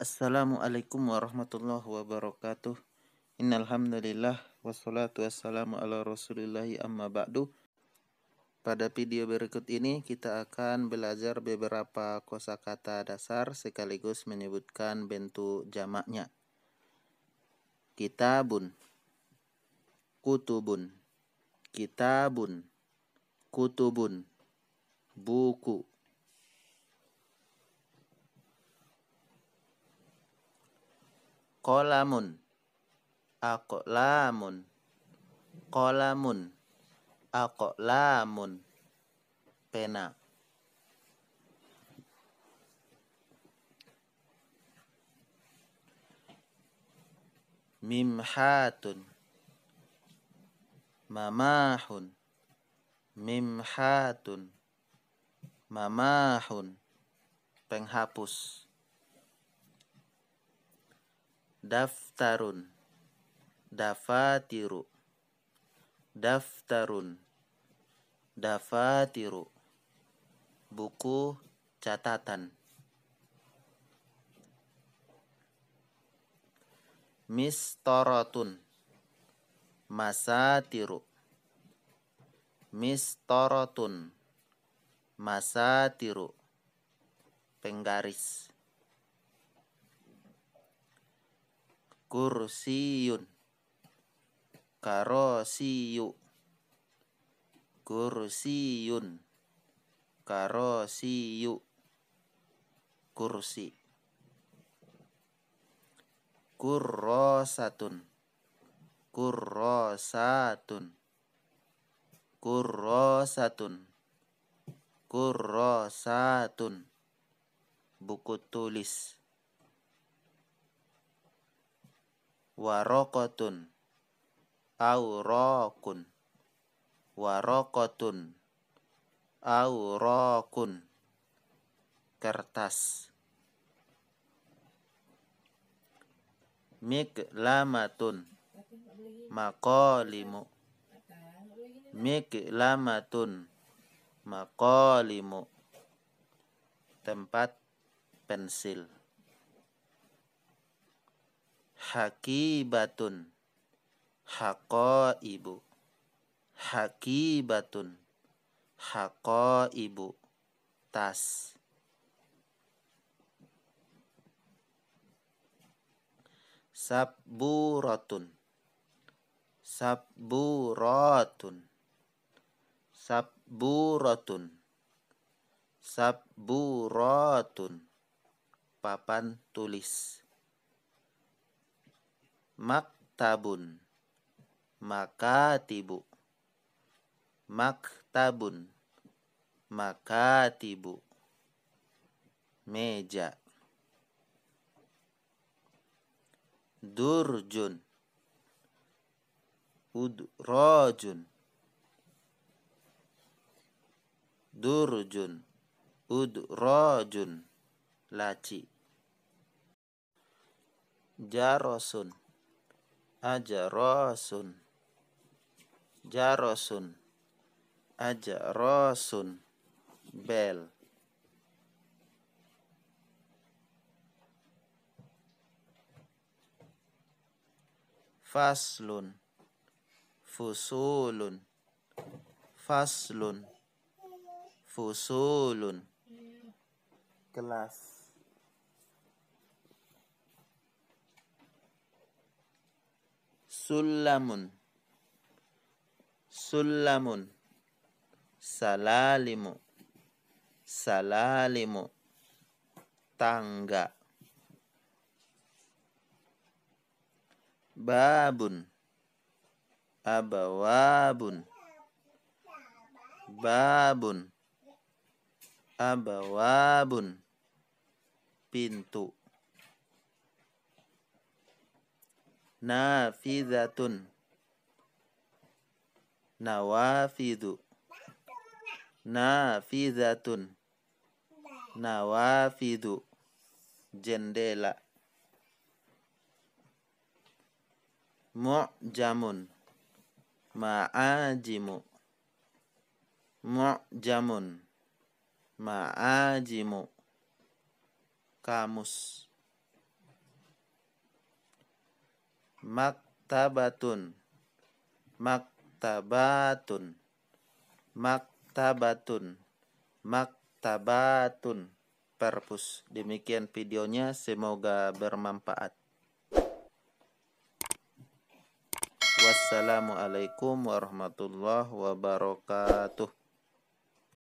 Assalamualaikum warahmatullahi wabarakatuh. Innalhamdulillah wassalatu wassalamu ala rasulillahi amma ba'du. Pada video berikut ini kita akan belajar beberapa kosakata dasar sekaligus menyebutkan bentuk jamaknya. Kitabun Kutubun Kitabun Kutubun Buku Kolamun. Akolamun. Kolamun. Akolamun. Pena. Mimhatun. Mamahun. Mimhatun. Mamahun. Penghapus daftarun dafatiru daftarun dafatiru buku catatan mistorotun masatiru mistorotun masatiru penggaris kursiun, karosiu kursiun, karosiu kursi kurrosatun kurrosatun kurrosatun kurrosatun buku tulis warokotun aurokun warokotun aurokun kertas mik lamatun makolimu mik lamatun makolimu tempat pensil haki batun, hako ibu, haki batun, hako ibu, tas sabu sabu rotun, rotun, sabu rotun, sabu rotun, papan tulis maktabun makatibu maktabun tibu. meja durjun udrojun. durjun udrojun. laci jarosun Aja Rosun, jarosun Aja Rosun, bel faslun fusulun faslun fusulun kelas sulamun sulamun salalimu salalimu tangga babun abawabun babun abawabun pintu Nafidhatun. Nawafidhu. Nafidhatun. nawafidu, Jendela. Mu'jamun. Ma'ajimu. Mu'jamun. Ma'ajimu. Kamus. maktabatun maktabatun maktabatun maktabatun perpus demikian videonya semoga bermanfaat wassalamualaikum warahmatullahi wabarakatuh